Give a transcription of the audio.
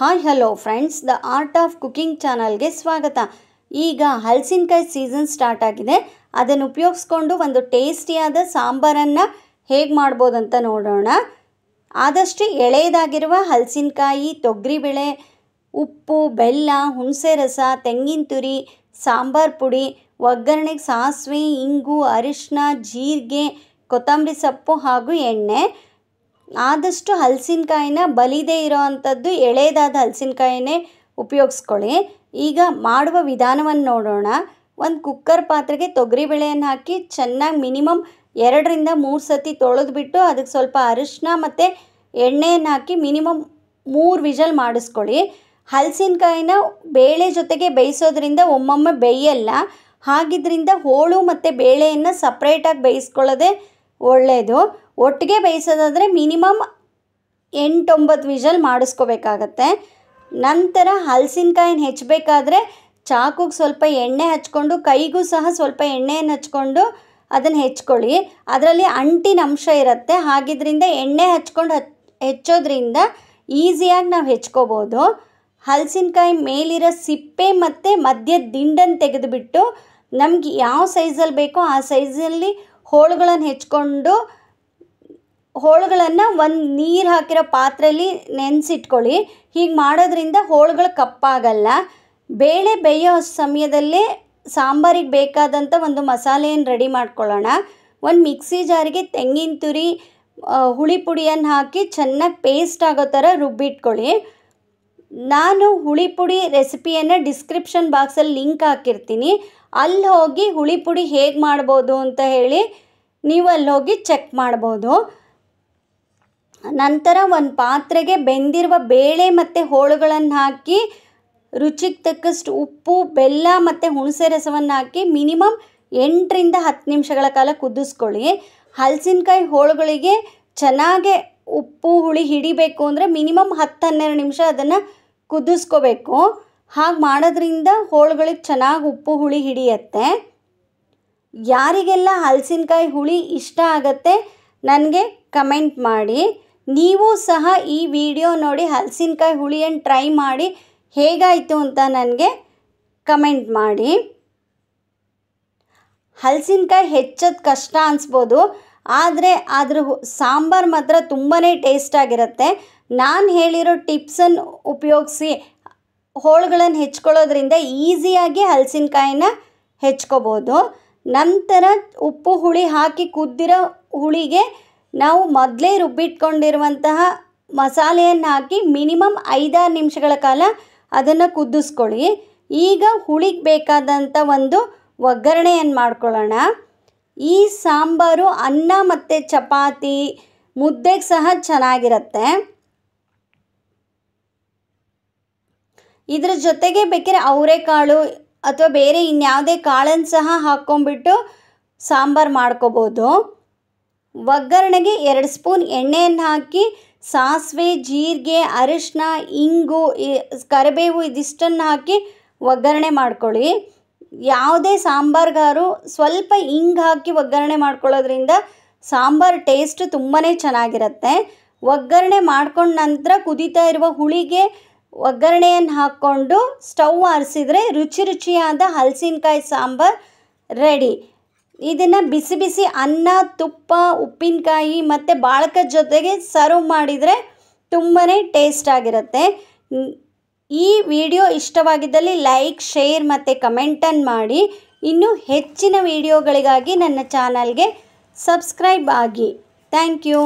hi hello friends the art of cooking ಚಾನಲ್ಗೆ ಸ್ವಾಗತ ಈಗ ಹಲಸಿನಕಾಯಿ ಸೀಸನ್ ಸ್ಟಾರ್ಟ್ ಆಗಿದೆ ಅದನ್ನು ಉಪಯೋಗಿಸ್ಕೊಂಡು ಒಂದು ಟೇಸ್ಟಿಯಾದ ಸಾಂಬಾರನ್ನು ಹೇಗೆ ಅಂತ ನೋಡೋಣ ಆದಷ್ಟು ಎಳೆಯದಾಗಿರುವ ಹಲಸಿನಕಾಯಿ ತೊಗರಿಬೇಳೆ ಉಪ್ಪು ಬೆಲ್ಲ ಹುಣಸೆ ರಸ ತೆಂಗಿನ ತುರಿ ಸಾಂಬಾರ್ ಪುಡಿ ಒಗ್ಗರಣೆಗೆ ಸಾಸಿವೆ ಇಂಗು ಅರಿಶಿನ ಜೀರಿಗೆ ಕೊತ್ತಂಬರಿ ಸೊಪ್ಪು ಹಾಗೂ ಎಣ್ಣೆ ಆದಷ್ಟು ಹಲಸಿನಕಾಯಿನ ಬಲಿದೇ ಇರೋ ಅಂಥದ್ದು ಎಳೆದಾದ ಹಲಸಿನಕಾಯಿನೇ ಉಪಯೋಗಿಸ್ಕೊಳ್ಳಿ ಈಗ ಮಾಡುವ ವಿಧಾನವನ್ನು ನೋಡೋಣ ಒಂದು ಕುಕ್ಕರ್ ಪಾತ್ರೆಗೆ ತೊಗರಿಬೇಳೆಯನ್ನು ಹಾಕಿ ಚೆನ್ನಾಗಿ ಮಿನಿಮಮ್ ಎರಡರಿಂದ ಮೂರು ಸತಿ ಬಿಟ್ಟು ಅದಕ್ಕೆ ಸ್ವಲ್ಪ ಅರಿಶಿನ ಮತ್ತು ಎಣ್ಣೆಯನ್ನು ಹಾಕಿ ಮಿನಿಮಮ್ ಮೂರು ವಿಜಲ್ ಮಾಡಿಸ್ಕೊಳ್ಳಿ ಹಲಸಿನಕಾಯಿನ ಬೇಳೆ ಜೊತೆಗೆ ಬೇಯಿಸೋದ್ರಿಂದ ಒಮ್ಮೊಮ್ಮೆ ಬೇಯಲ್ಲ ಹಾಗಿದ್ದರಿಂದ ಹೋಳು ಮತ್ತು ಬೇಳೆಯನ್ನು ಸಪ್ರೇಟಾಗಿ ಬೇಯಿಸ್ಕೊಳ್ಳೋದೇ ಒಳ್ಳೆಯದು ಒಟ್ಟಿಗೆ ಬೇಯಿಸೋದಾದರೆ ಮಿನಿಮಮ್ ಎಂಟೊಂಬತ್ತು ವಿಷಲ್ ಮಾಡಿಸ್ಕೋಬೇಕಾಗತ್ತೆ ನಂತರ ಹಲಸಿನಕಾಯಿನ ಹೆಚ್ಚಬೇಕಾದ್ರೆ ಚಾಕುಗೆ ಸ್ವಲ್ಪ ಎಣ್ಣೆ ಹಚ್ಕೊಂಡು ಕೈಗೂ ಸಹ ಸ್ವಲ್ಪ ಎಣ್ಣೆಯನ್ನು ಹಚ್ಕೊಂಡು ಅದನ್ನು ಹೆಚ್ಕೊಳ್ಳಿ ಅದರಲ್ಲಿ ಅಂಟಿನ ಅಂಶ ಇರುತ್ತೆ ಹಾಗಿದ್ರಿಂದ ಎಣ್ಣೆ ಹಚ್ಕೊಂಡು ಹೆಚ್ಚೋದ್ರಿಂದ ಈಸಿಯಾಗಿ ನಾವು ಹೆಚ್ಕೋಬೋದು ಹಲಸಿನಕಾಯಿ ಮೇಲಿರೋ ಸಿಪ್ಪೆ ಮತ್ತು ಮಧ್ಯದ ದಿಂಡನ್ನು ತೆಗೆದುಬಿಟ್ಟು ನಮ್ಗೆ ಯಾವ ಸೈಜಲ್ಲಿ ಬೇಕೋ ಆ ಸೈಜಲ್ಲಿ ಹೋಳುಗಳನ್ನು ಹೆಚ್ಕೊಂಡು ಹೋಳುಗಳನ್ನು ಒಂದು ನೀರು ಹಾಕಿರೋ ಪಾತ್ರೆಯಲ್ಲಿ ನೆನೆಸಿಟ್ಕೊಳ್ಳಿ ಹೀಗೆ ಮಾಡೋದ್ರಿಂದ ಹೋಳುಗಳು ಕಪ್ಪಾಗಲ್ಲ ಬೇಳೆ ಬೇಯೋ ಸಮಯದಲ್ಲೇ ಸಾಂಬಾರಿಗೆ ಬೇಕಾದಂಥ ಒಂದು ಮಸಾಲೆಯನ್ನು ರೆಡಿ ಮಾಡ್ಕೊಳ್ಳೋಣ ಒಂದು ಮಿಕ್ಸಿ ಜಾರಿಗೆ ತೆಂಗಿನ ತುರಿ ಹುಳಿ ಪುಡಿಯನ್ನು ಹಾಕಿ ಚೆನ್ನಾಗಿ ಪೇಸ್ಟ್ ಆಗೋ ಥರ ರುಬ್ಬಿಟ್ಕೊಳ್ಳಿ ನಾನು ಹುಳಿ ಪುಡಿ ರೆಸಿಪಿಯನ್ನು ಡಿಸ್ಕ್ರಿಪ್ಷನ್ ಬಾಕ್ಸಲ್ಲಿ ಲಿಂಕ್ ಹಾಕಿರ್ತೀನಿ ಅಲ್ಲಿ ಹೋಗಿ ಹುಳಿ ಪುಡಿ ಹೇಗೆ ಮಾಡ್ಬೋದು ಅಂತ ಹೇಳಿ ನೀವು ಅಲ್ಲಿ ಹೋಗಿ ಚೆಕ್ ಮಾಡ್ಬೋದು ನಂತರ ಒಂದು ಪಾತ್ರೆಗೆ ಬೆಂದಿರುವ ಬೇಳೆ ಮತ್ತು ಹೋಳುಗಳನ್ನು ಹಾಕಿ ರುಚಿಗೆ ತಕ್ಕಷ್ಟು ಉಪ್ಪು ಬೆಲ್ಲ ಮತ್ತು ಹುಣಸೆ ರಸವನ್ನು ಹಾಕಿ ಮಿನಿಮಮ್ ಎಂಟರಿಂದ ಹತ್ತು ನಿಮಿಷಗಳ ಕಾಲ ಕುದಿಸ್ಕೊಳ್ಳಿ ಹಲಸಿನಕಾಯಿ ಹೋಳುಗಳಿಗೆ ಚೆನ್ನಾಗೆ ಉಪ್ಪು ಹುಳಿ ಹಿಡಿಬೇಕು ಅಂದರೆ ಮಿನಿಮಮ್ ಹತ್ತು ಹನ್ನೆರಡು ನಿಮಿಷ ಅದನ್ನು ಕುದಿಸ್ಕೋಬೇಕು ಹಾಗೆ ಮಾಡೋದ್ರಿಂದ ಹೋಳುಗಳಿಗೆ ಚೆನ್ನಾಗಿ ಉಪ್ಪು ಹುಳಿ ಹಿಡಿಯತ್ತೆ ಯಾರಿಗೆಲ್ಲ ಹಲಸಿನಕಾಯಿ ಹುಳಿ ಇಷ್ಟ ಆಗತ್ತೆ ನನಗೆ ಕಮೆಂಟ್ ಮಾಡಿ ನೀವು ಸಹ ಈ ವಿಡಿಯೋ ನೋಡಿ ಹಲಸಿನಕಾಯಿ ಹುಳಿಯನ್ನು ಟ್ರೈ ಮಾಡಿ ಹೇಗಾಯಿತು ಅಂತ ನನಗೆ ಕಮೆಂಟ್ ಮಾಡಿ ಹಲಸಿನಕಾಯಿ ಹೆಚ್ಚೋದು ಕಷ್ಟ ಅನಿಸ್ಬೋದು ಆದರೆ ಅದ್ರ ಸಾಂಬಾರು ಮಾತ್ರ ತುಂಬಾ ಟೇಸ್ಟಾಗಿರುತ್ತೆ ನಾನು ಹೇಳಿರೋ ಟಿಪ್ಸನ್ನು ಉಪಯೋಗಿಸಿ ಹೋಳುಗಳನ್ನು ಹೆಚ್ಕೊಳ್ಳೋದ್ರಿಂದ ಈಸಿಯಾಗಿ ಹಲಸಿನಕಾಯಿನ ಹೆಚ್ಕೋಬೋದು ನಂತರ ಉಪ್ಪು ಹುಳಿ ಹಾಕಿ ಕುದ್ದಿರೋ ಹುಳಿಗೆ ನಾವು ಮೊದಲೇ ರುಬ್ಬಿಟ್ಕೊಂಡಿರುವಂತಹ ಮಸಾಲೆಯನ್ನು ಹಾಕಿ ಮಿನಿಮಮ್ ಐದಾರು ನಿಮಿಷಗಳ ಕಾಲ ಅದನ್ನು ಕುದಿಸ್ಕೊಳ್ಳಿ ಈಗ ಹುಳಿಗೆ ಬೇಕಾದಂಥ ಒಂದು ಒಗ್ಗರಣೆಯನ್ನು ಮಾಡ್ಕೊಳ್ಳೋಣ ಈ ಸಾಂಬಾರು ಅನ್ನ ಮತ್ತು ಚಪಾತಿ ಮುದ್ದೆಗೆ ಸಹ ಚೆನ್ನಾಗಿರುತ್ತೆ ಇದರ ಜೊತೆಗೆ ಬೇಕಿದ್ರೆ ಅವರೆಕಾಳು ಅಥವಾ ಬೇರೆ ಇನ್ಯಾವುದೇ ಕಾಳನ್ನು ಸಹ ಹಾಕ್ಕೊಂಬಿಟ್ಟು ಸಾಂಬಾರು ಮಾಡ್ಕೋಬೋದು ಒಗ್ಗರಣೆಗೆ ಎರಡು ಸ್ಪೂನ್ ಎಣ್ಣೆಯನ್ನು ಹಾಕಿ ಸಾಸಿವೆ ಜೀರಿಗೆ ಅರಿಶಿನ ಇಂಗು ಕರಿಬೇವು ಇದಿಷ್ಟನ್ನು ಹಾಕಿ ಒಗ್ಗರಣೆ ಮಾಡ್ಕೊಳ್ಳಿ ಯಾವುದೇ ಸಾಂಬಾರ್ಗಾರು ಸ್ವಲ್ಪ ಇಂಗು ಹಾಕಿ ಒಗ್ಗರಣೆ ಮಾಡ್ಕೊಳ್ಳೋದ್ರಿಂದ ಸಾಂಬಾರು ಟೇಸ್ಟ್ ತುಂಬಾ ಚೆನ್ನಾಗಿರುತ್ತೆ ಒಗ್ಗರಣೆ ಮಾಡ್ಕೊಂಡ ನಂತರ ಕುದೀತಾ ಇರುವ ಹುಳಿಗೆ ಒಗ್ಗರಣೆಯನ್ನು ಹಾಕ್ಕೊಂಡು ಸ್ಟವ್ ಆರಿಸಿದ್ರೆ ರುಚಿ ರುಚಿಯಾದ ಹಲಸಿನಕಾಯಿ ಸಾಂಬಾರು ರೆಡಿ ಇದನ್ನು ಬಿಸಿ ಬಿಸಿ ಅನ್ನ ತುಪ್ಪ ಉಪ್ಪಿನಕಾಯಿ ಮತ್ತು ಬಾಳಕ ಜೊತೆಗೆ ಸರ್ವ್ ಮಾಡಿದರೆ ತುಂಬಾ ಟೇಸ್ಟ್ ಆಗಿರುತ್ತೆ ಈ ವಿಡಿಯೋ ಇಷ್ಟವಾಗಿದ್ದಲ್ಲಿ ಲೈಕ್ ಶೇರ್ ಮತ್ತು ಕಮೆಂಟನ್ನು ಮಾಡಿ ಇನ್ನೂ ಹೆಚ್ಚಿನ ವಿಡಿಯೋಗಳಿಗಾಗಿ ನನ್ನ ಚಾನಲ್ಗೆ ಸಬ್ಸ್ಕ್ರೈಬ್ ಆಗಿ ಥ್ಯಾಂಕ್ ಯು